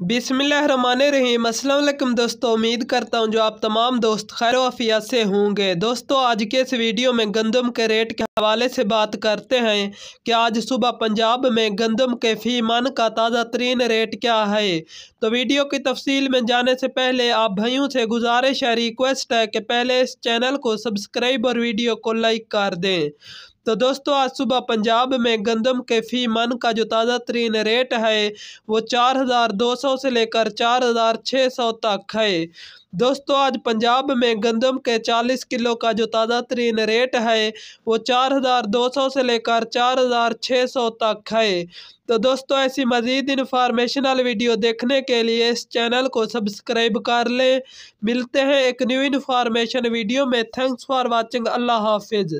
बिसमीम अल्लाम दोस्तों उम्मीद करता हूँ जो आप तमाम दोस्त खैर वफियत से होंगे दोस्तों आज के इस वीडियो में गंदम के रेट के हवाले से बात करते हैं कि आज सुबह पंजाब में गंदम के फ़ी मन का ताज़ा तरीन रेट क्या है तो वीडियो की तफसील में जाने से पहले आप भाइयों से गुजारिश है रिक्वेस्ट है कि पहले इस चैनल को सब्सक्राइब और वीडियो को लाइक कर दें तो दोस्तों आज सुबह पंजाब में गंदम के फी मन का जो ताज़ा तरीन रेट है वो चार हज़ार दो सौ से लेकर चार हज़ार छः सौ तक है दोस्तों आज पंजाब में गंदम के 40 किलो का जो ताज़ा तरीन रेट है वो 4,200 से लेकर 4,600 तक है तो दोस्तों ऐसी मज़ीद इन्फॉर्मेशनल वीडियो देखने के लिए इस चैनल को सब्सक्राइब कर लें मिलते हैं एक न्यू इन्फॉर्मेशन वीडियो में थैंक्स फॉर वॉचिंग अल्लाह हाफिज़